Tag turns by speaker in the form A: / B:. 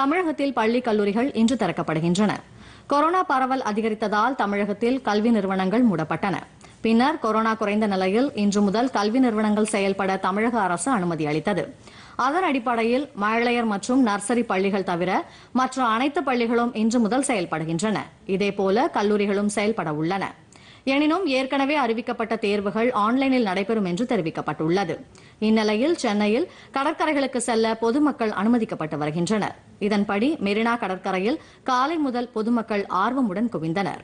A: தமிழகத்தில் பள்ளி கல்லூரிகள் இன்று திறக்கப்படுகின்றன கொரோனா பரவல் அதிகரித்ததால் தமிழகத்தில் கல்வி நிறுவனங்கள் மூடப்பட்டன பின்னர் கொரோனா குறைந்த நிலையில் இன்று முதல் கல்வி நிறுவனங்கள் செயல்பட தமிழக அரசு அனுமதி அளித்தது அதன் அடிப்படையில் மழலையர் மற்றும் நர்சரி பள்ளிகள் தவிர மற்ற அனைத்து பள்ளிகளும் இன்று முதல் செயல்படுகின்றன இதேபோல கல்லூரிகளும் செயல்பட உள்ளன எனினும் ஏற்கனவே அறிவிக்கப்பட்ட தேர்வுகள் ஆன்லைனில் நடைபெறும் என்று தெரிவிக்கப்பட்டுள்ளது இந்நிலையில் சென்னையில் கடற்கரைகளுக்கு செல்ல பொதுமக்கள் அனுமதிக்கப்பட்டு வருகின்றனர் இதன்படி மெரினா கடற்கரையில் காலை முதல் பொதுமக்கள் ஆர்வமுடன் குவிந்தனா்